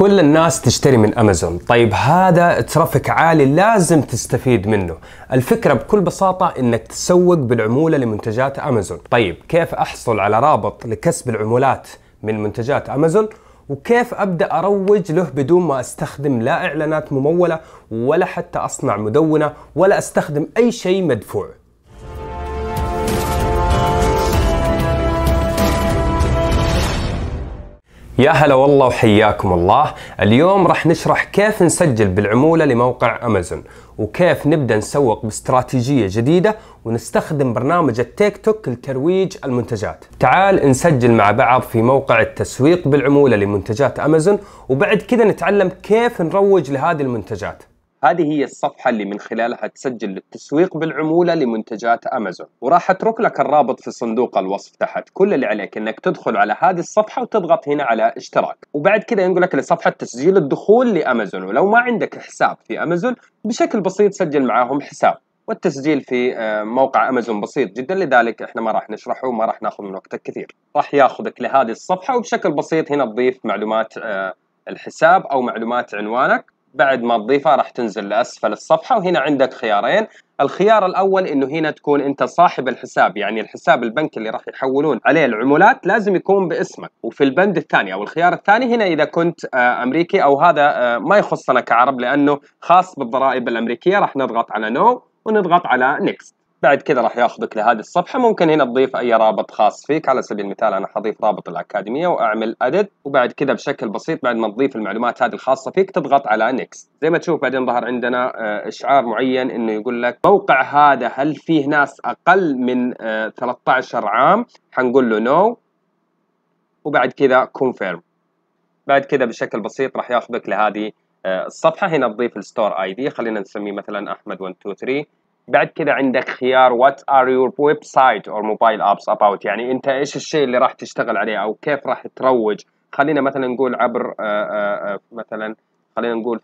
كل الناس تشتري من امازون طيب هذا ترافيك عالي لازم تستفيد منه الفكره بكل بساطه انك تسوق بالعموله لمنتجات امازون طيب كيف احصل على رابط لكسب العمولات من منتجات امازون وكيف ابدا اروج له بدون ما استخدم لا اعلانات مموله ولا حتى اصنع مدونه ولا استخدم اي شيء مدفوع يا هلا والله وحياكم الله اليوم راح نشرح كيف نسجل بالعمولة لموقع أمازون وكيف نبدأ نسوق باستراتيجية جديدة ونستخدم برنامج التيك توك لترويج المنتجات تعال نسجل مع بعض في موقع التسويق بالعمولة لمنتجات أمازون وبعد كذا نتعلم كيف نروج لهذه المنتجات هذه هي الصفحة اللي من خلالها تسجل للتسويق بالعمولة لمنتجات أمازون وراح أترك لك الرابط في صندوق الوصف تحت كل اللي عليك أنك تدخل على هذه الصفحة وتضغط هنا على اشتراك وبعد كده ينقلك لصفحة تسجيل الدخول لأمازون ولو ما عندك حساب في أمازون بشكل بسيط سجل معاهم حساب والتسجيل في آه، موقع امازون بسيط جدا لذلك احنا ما راح نشرحه وما راح ناخذ من وقتك كثير راح ياخذك لهذه الصفحه وبشكل بسيط هنا تضيف معلومات آه، الحساب او معلومات عنوانك بعد ما تضيفه راح تنزل لأسفل الصفحة وهنا عندك خيارين الخيار الأول أنه هنا تكون أنت صاحب الحساب يعني الحساب البنك اللي راح يحولون عليه العمولات لازم يكون باسمك وفي البند الثاني أو الخيار الثاني هنا إذا كنت آه، أمريكي أو هذا آه، ما يخصنا كعرب لأنه خاص بالضرائب الأمريكية راح نضغط على نو no ونضغط على نيكست بعد كذا راح ياخذك لهذه الصفحه ممكن هنا تضيف اي رابط خاص فيك على سبيل المثال انا حضيف رابط الاكاديميه واعمل ادد وبعد كذا بشكل بسيط بعد ما تضيف المعلومات هذه الخاصه فيك تضغط على نيكست زي ما تشوف بعدين ظهر عندنا آه، اشعار معين انه يقول لك موقع هذا هل فيه ناس اقل من 13 آه، عام حنقول له نو وبعد كذا كونفيرم بعد كذا بشكل بسيط راح ياخذك لهذه آه، الصفحه هنا تضيف الستور اي دي خلينا نسميه مثلا احمد 123 بعد كده عندك خيار وات ار يور ويب سايت اور موبايل ابس اباوت يعني انت ايش الشيء اللي راح تشتغل عليه او كيف راح تروج خلينا مثلا نقول عبر آآ آه، آآ آه، آه، مثلا خلينا نقول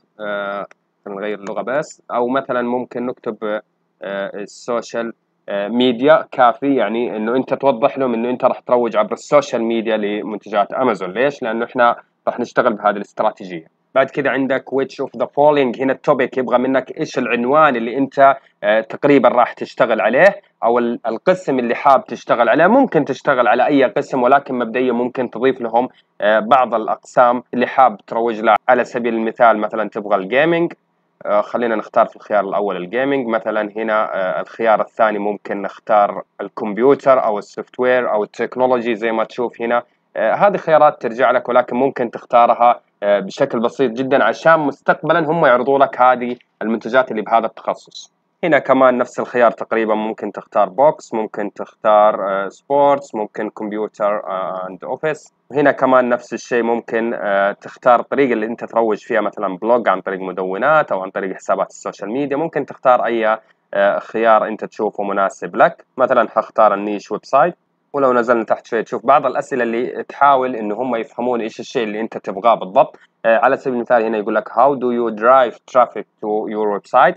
نغير اللغه بس او مثلا ممكن نكتب السوشيال ميديا كافي يعني انه انت توضح لهم انه انت راح تروج عبر السوشيال ميديا لمنتجات امازون ليش لانه احنا راح نشتغل بهذه الاستراتيجيه بعد كذا عندك ويتش اوف ذا فولينج هنا التوبيك يبغى منك ايش العنوان اللي انت آه، تقريبا راح تشتغل عليه او القسم اللي حاب تشتغل عليه ممكن تشتغل على اي قسم ولكن مبدئيا ممكن تضيف لهم آه، بعض الاقسام اللي حاب تروج لها على سبيل المثال مثلا تبغى الجيمنج آه، خلينا نختار في الخيار الاول الجيمنج مثلا هنا الخيار الثاني ممكن نختار الكمبيوتر او السوفت وير او التكنولوجي زي ما تشوف هنا هذه خيارات ترجع لك ولكن ممكن تختارها آه، بشكل بسيط جدا عشان مستقبلا هم يعرضوا لك هذه المنتجات اللي بهذا التخصص هنا كمان نفس الخيار تقريبا ممكن تختار بوكس ممكن تختار سبورتس آه، ممكن كمبيوتر اند اوفيس هنا كمان نفس الشيء ممكن آه، تختار الطريقه اللي انت تروج فيها مثلا بلوج عن طريق مدونات او عن طريق حسابات السوشيال ميديا ممكن تختار اي خيار انت تشوفه مناسب لك مثلا حختار النيش ويب سايت ولو نزلنا تحت شويه تشوف بعض الاسئله اللي تحاول ان هم يفهمون ايش الشيء اللي انت تبغاه بالضبط آه على سبيل المثال هنا يقول لك how do you drive traffic to your website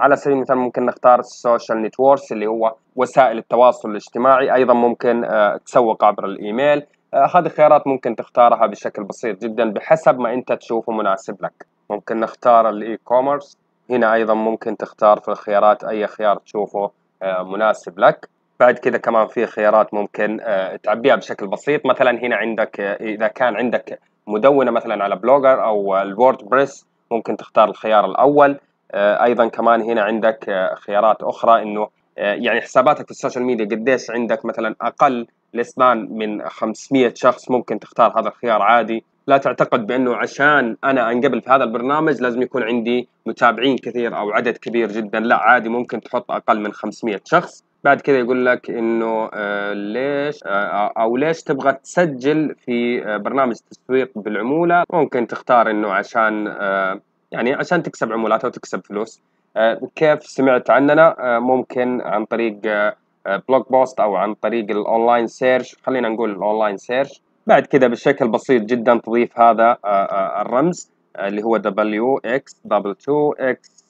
على سبيل المثال ممكن نختار السوشيال نتوركس اللي هو وسائل التواصل الاجتماعي ايضا ممكن آه تسوق عبر الايميل آه هذه خيارات ممكن تختارها بشكل بسيط جدا بحسب ما انت تشوفه مناسب لك ممكن نختار الاي كوميرس هنا ايضا ممكن تختار في الخيارات اي خيار تشوفه آه، مناسب لك بعد كذا كمان في خيارات ممكن آه، تعبيها بشكل بسيط مثلا هنا عندك آه، اذا كان عندك مدونه مثلا على بلوجر او الوورد بريس ممكن تختار الخيار الاول آه، ايضا كمان هنا عندك خيارات اخرى انه يعني حساباتك في السوشيال ميديا قديش عندك مثلا اقل لسمان من 500 شخص ممكن تختار هذا الخيار عادي لا تعتقد بانه عشان انا انقبل في هذا البرنامج لازم يكون عندي متابعين كثير او عدد كبير جدا لا عادي ممكن تحط اقل من 500 شخص بعد كذا يقول لك انه آه، ليش آه، آه، او ليش تبغى تسجل في برنامج تسويق بالعموله ممكن تختار انه عشان يعني عشان تكسب عمولات او تكسب فلوس كيف سمعت عننا ممكن عن طريق بلوج بوست او عن طريق الاونلاين سيرش خلينا نقول الاونلاين سيرش بعد كذا بشكل بسيط جدا تضيف هذا الرمز اللي هو WX 2 X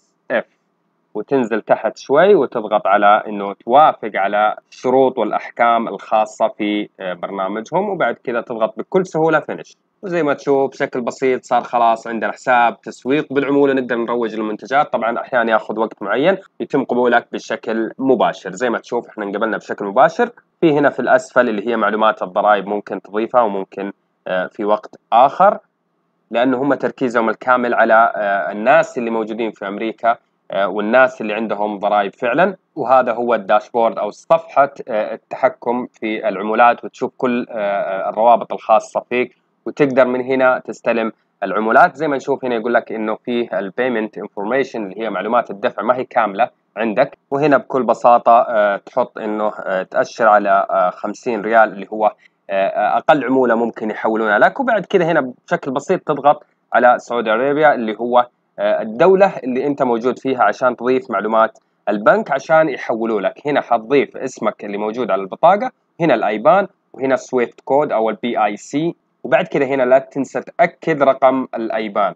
وتنزل تحت شوي وتضغط على انه توافق على الشروط والاحكام الخاصه في آه، برنامجهم وبعد كذا تضغط بكل سهوله فينش وزي ما تشوف بشكل بسيط صار خلاص عندنا حساب تسويق بالعموله نقدر نروج للمنتجات طبعا احيانا ياخذ وقت معين يتم قبولك بشكل مباشر زي ما تشوف احنا انقبلنا بشكل مباشر في هنا في الاسفل اللي هي معلومات الضرائب ممكن تضيفها وممكن آه، في وقت اخر لانه هم تركيزهم الكامل على آه، الناس اللي موجودين في امريكا آه، والناس اللي عندهم ضرائب فعلا وهذا هو الداشبورد او صفحه آه، التحكم في العمولات وتشوف كل آه، الروابط الخاصه فيك وتقدر من هنا تستلم العمولات زي ما نشوف هنا يقول لك انه فيه البيمنت انفورميشن اللي هي معلومات الدفع ما هي كامله عندك وهنا بكل بساطه تحط انه تاشر على 50 ريال اللي هو اقل عموله ممكن يحولونها لك وبعد كذا هنا بشكل بسيط تضغط على سعودي ارابيا اللي هو آه، الدولة اللي أنت موجود فيها عشان تضيف معلومات البنك عشان يحولوا لك هنا حتضيف اسمك اللي موجود على البطاقة هنا الأيبان وهنا السويفت كود أو البي آي سي وبعد كده هنا لا تنسى تأكد رقم الأيبان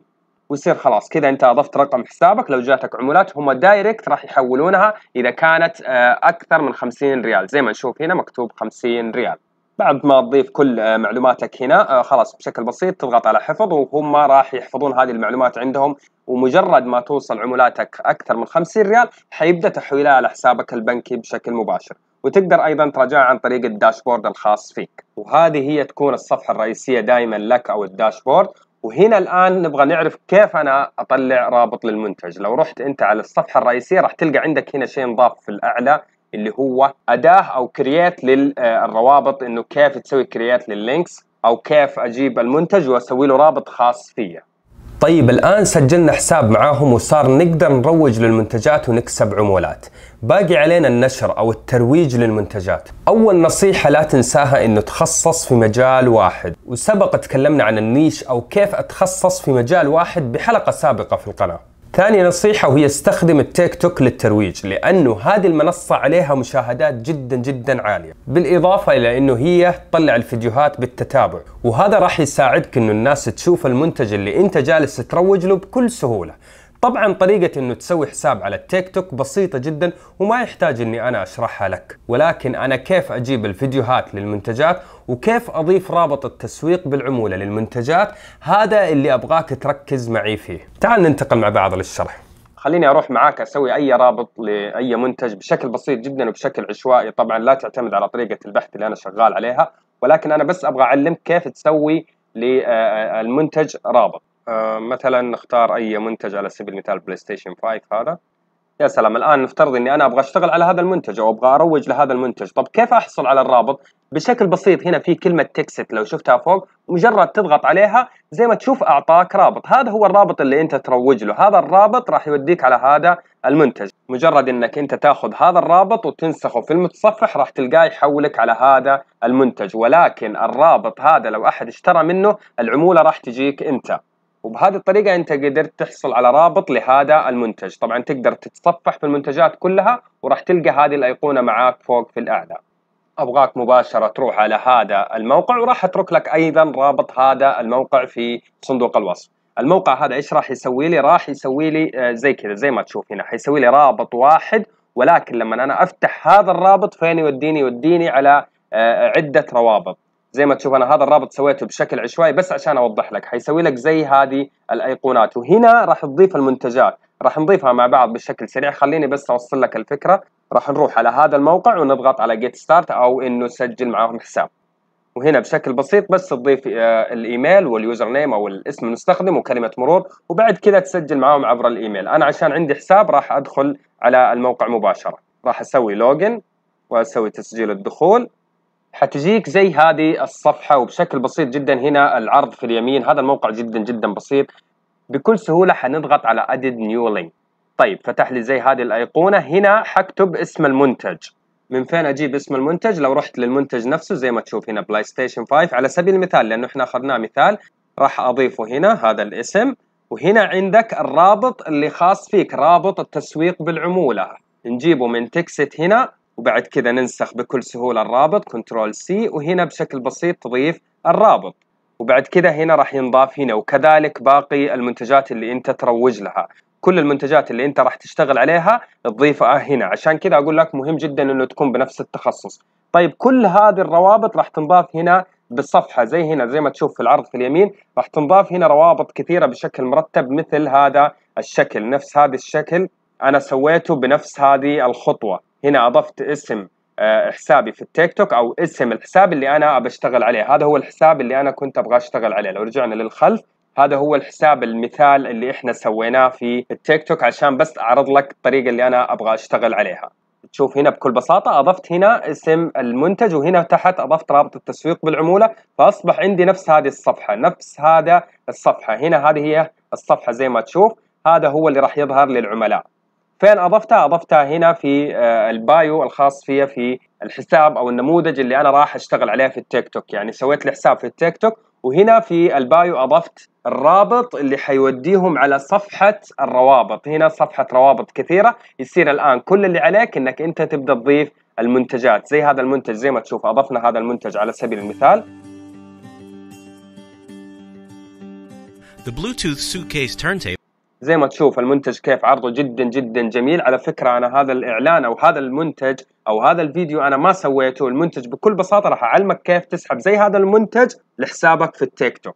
ويصير خلاص كذا انت اضفت رقم حسابك لو جاتك عمولات هم دايركت راح يحولونها اذا كانت آه، اكثر من 50 ريال زي ما نشوف هنا مكتوب 50 ريال بعد ما تضيف كل آه، معلوماتك هنا آه، خلاص بشكل بسيط تضغط على حفظ وهم راح يحفظون هذه المعلومات عندهم ومجرد ما توصل عملاتك اكثر من 50 ريال حيبدا تحويلها على حسابك البنكي بشكل مباشر وتقدر ايضا تراجعها عن طريق الداشبورد الخاص فيك وهذه هي تكون الصفحه الرئيسيه دائما لك او الداشبورد وهنا الان نبغى نعرف كيف انا اطلع رابط للمنتج لو رحت انت على الصفحه الرئيسيه راح تلقى عندك هنا شيء نضاف في الاعلى اللي هو اداه او كرييت للروابط آه، انه كيف تسوي كرييت لللينكس او كيف اجيب المنتج واسوي له رابط خاص فيه طيب الان سجلنا حساب معاهم وصار نقدر نروج للمنتجات ونكسب عمولات باقي علينا النشر او الترويج للمنتجات اول نصيحه لا تنساها انه تخصص في مجال واحد وسبق تكلمنا عن النيش او كيف اتخصص في مجال واحد بحلقه سابقه في القناه ثاني نصيحة وهي استخدم التيك توك للترويج لأنه هذه المنصة عليها مشاهدات جدا جدا عالية بالإضافة إلى أنه هي تطلع الفيديوهات بالتتابع وهذا راح يساعدك أنه الناس تشوف المنتج اللي أنت جالس تروج له بكل سهولة طبعا طريقة انه تسوي حساب على التيك توك بسيطة جدا وما يحتاج اني انا اشرحها لك ولكن انا كيف اجيب الفيديوهات للمنتجات وكيف اضيف رابط التسويق بالعمولة للمنتجات هذا اللي ابغاك تركز معي فيه تعال ننتقل مع بعض للشرح خليني اروح معاك اسوي اي رابط لاي منتج بشكل بسيط جدا وبشكل عشوائي طبعا لا تعتمد على طريقه البحث اللي انا شغال عليها ولكن انا بس ابغى اعلمك كيف تسوي للمنتج رابط آه، مثلا نختار اي منتج على سبيل المثال بلاي ستيشن 5 هذا يا سلام الان نفترض اني انا ابغى اشتغل على هذا المنتج او ابغى اروج لهذا المنتج طب كيف احصل على الرابط بشكل بسيط هنا في كلمه تكست لو شفتها فوق مجرد تضغط عليها زي ما تشوف اعطاك رابط هذا هو الرابط اللي انت تروج له هذا الرابط راح يوديك على هذا المنتج مجرد انك انت تاخذ هذا الرابط وتنسخه في المتصفح راح تلقاه يحولك على هذا المنتج ولكن الرابط هذا لو احد اشترى منه العموله راح تجيك انت وبهذه الطريقة أنت قدرت تحصل على رابط لهذا المنتج طبعا تقدر تتصفح في المنتجات كلها وراح تلقى هذه الأيقونة معاك فوق في الأعلى أبغاك مباشرة تروح على هذا الموقع وراح أترك لك أيضا رابط هذا الموقع في صندوق الوصف الموقع هذا إيش راح يسوي لي راح يسوي لي آه، زي كذا زي ما تشوف هنا حيسوي لي رابط واحد ولكن لما أنا أفتح هذا الرابط فين يوديني يوديني على آه، عدة روابط زي ما تشوف انا هذا الرابط سويته بشكل عشوائي بس عشان اوضح لك حيسوي لك زي هذه الايقونات وهنا راح تضيف المنتجات راح نضيفها مع بعض بشكل سريع خليني بس اوصل لك الفكره راح نروح على هذا الموقع ونضغط على جيت ستارت او انه سجل معاهم حساب وهنا بشكل بسيط بس تضيف آه، الايميل واليوزر نيم او الاسم المستخدم وكلمه مرور وبعد كذا تسجل معاهم عبر الايميل انا عشان عندي حساب راح ادخل على الموقع مباشره راح اسوي لوجن واسوي تسجيل الدخول حتجيك زي هذه الصفحة وبشكل بسيط جدا هنا العرض في اليمين هذا الموقع جدا جدا بسيط بكل سهولة حنضغط على Added New Link طيب فتح لي زي هذه الأيقونة هنا حكتب اسم المنتج من فين اجيب اسم المنتج لو رحت للمنتج نفسه زي ما تشوف هنا بلاي ستيشن 5 على سبيل المثال لانه احنا اخذناه مثال راح اضيفه هنا هذا الاسم وهنا عندك الرابط اللي خاص فيك رابط التسويق بالعمولة نجيبه من تكست هنا وبعد كذا ننسخ بكل سهولة الرابط كنترول سي وهنا بشكل بسيط تضيف الرابط وبعد كذا هنا راح ينضاف هنا وكذلك باقي المنتجات اللي انت تروج لها كل المنتجات اللي انت راح تشتغل عليها تضيفها هنا عشان كذا اقول لك مهم جدا انه تكون بنفس التخصص طيب كل هذه الروابط راح تنضاف هنا بالصفحة زي هنا زي ما تشوف في العرض في اليمين راح تنضاف هنا روابط كثيرة بشكل مرتب مثل هذا الشكل نفس هذا الشكل أنا سويته بنفس هذه الخطوة هنا اضفت اسم آه، حسابي في التيك توك او اسم الحساب اللي انا بشتغل عليه هذا هو الحساب اللي انا كنت ابغى اشتغل عليه لو رجعنا للخلف هذا هو الحساب المثال اللي احنا سويناه في التيك توك عشان بس اعرض لك الطريقه اللي انا ابغى اشتغل عليها تشوف هنا بكل بساطة أضفت هنا اسم المنتج وهنا تحت أضفت رابط التسويق بالعمولة فأصبح عندي نفس هذه الصفحة نفس هذا الصفحة هنا هذه هي الصفحة زي ما تشوف هذا هو اللي راح يظهر للعملاء فين اضفتها؟ اضفتها هنا في آه، البايو الخاص فيا في الحساب او النموذج اللي انا راح اشتغل عليه في التيك توك، يعني سويت لي حساب في التيك توك وهنا في البايو اضفت الرابط اللي حيوديهم على صفحة الروابط، هنا صفحة روابط كثيرة، يصير الان كل اللي عليك انك انت تبدا تضيف المنتجات زي هذا المنتج زي ما تشوف اضفنا هذا المنتج على سبيل المثال The Bluetooth suitcase turntable زي ما تشوف المنتج كيف عرضه جدا جدا جميل على فكرة أنا هذا الإعلان أو هذا المنتج أو هذا الفيديو أنا ما سويته المنتج بكل بساطة راح أعلمك كيف تسحب زي هذا المنتج لحسابك في التيك توك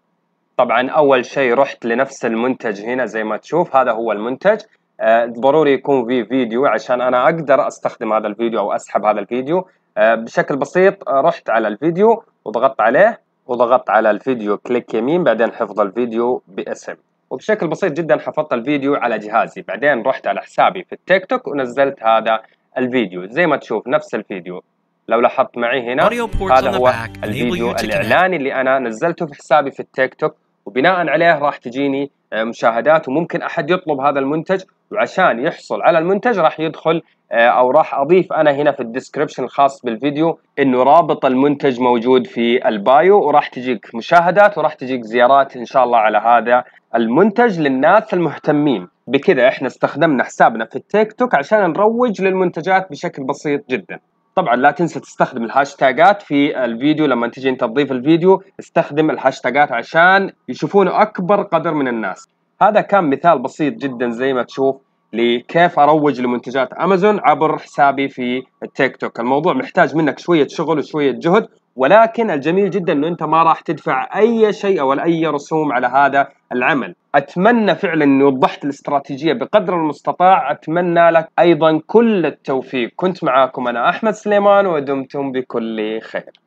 طبعا أول شيء رحت لنفس المنتج هنا زي ما تشوف هذا هو المنتج آه ضروري يكون في فيديو عشان أنا أقدر أستخدم هذا الفيديو أو أسحب هذا الفيديو آه بشكل بسيط رحت على الفيديو وضغطت عليه وضغطت على الفيديو كليك يمين بعدين حفظ الفيديو باسم وبشكل بسيط جدا حفظت الفيديو على جهازي بعدين رحت على حسابي في التيك توك ونزلت هذا الفيديو زي ما تشوف نفس الفيديو لو لاحظت معي هنا هذا هو الفيديو الإعلاني اللي أنا نزلته في حسابي في التيك توك وبناء عليه راح تجيني آه، مشاهدات وممكن احد يطلب هذا المنتج وعشان يحصل على المنتج راح يدخل آه، او راح اضيف انا هنا في الديسكربشن الخاص بالفيديو انه رابط المنتج موجود في البايو وراح تجيك مشاهدات وراح تجيك زيارات ان شاء الله على هذا المنتج للناس المهتمين بكذا احنا استخدمنا حسابنا في التيك توك عشان نروج للمنتجات بشكل بسيط جدا طبعا لا تنسى تستخدم الهاشتاجات في الفيديو لما تجي انت تضيف الفيديو استخدم الهاشتاجات عشان يشوفونه اكبر قدر من الناس هذا كان مثال بسيط جدا زي ما تشوف لكيف اروج لمنتجات امازون عبر حسابي في التيك توك الموضوع محتاج منك شويه شغل وشويه جهد ولكن الجميل جدا انه انت ما راح تدفع اي شيء او اي رسوم على هذا العمل اتمنى فعلا اني وضحت الاستراتيجيه بقدر المستطاع اتمنى لك ايضا كل التوفيق كنت معاكم انا احمد سليمان ودمتم بكل خير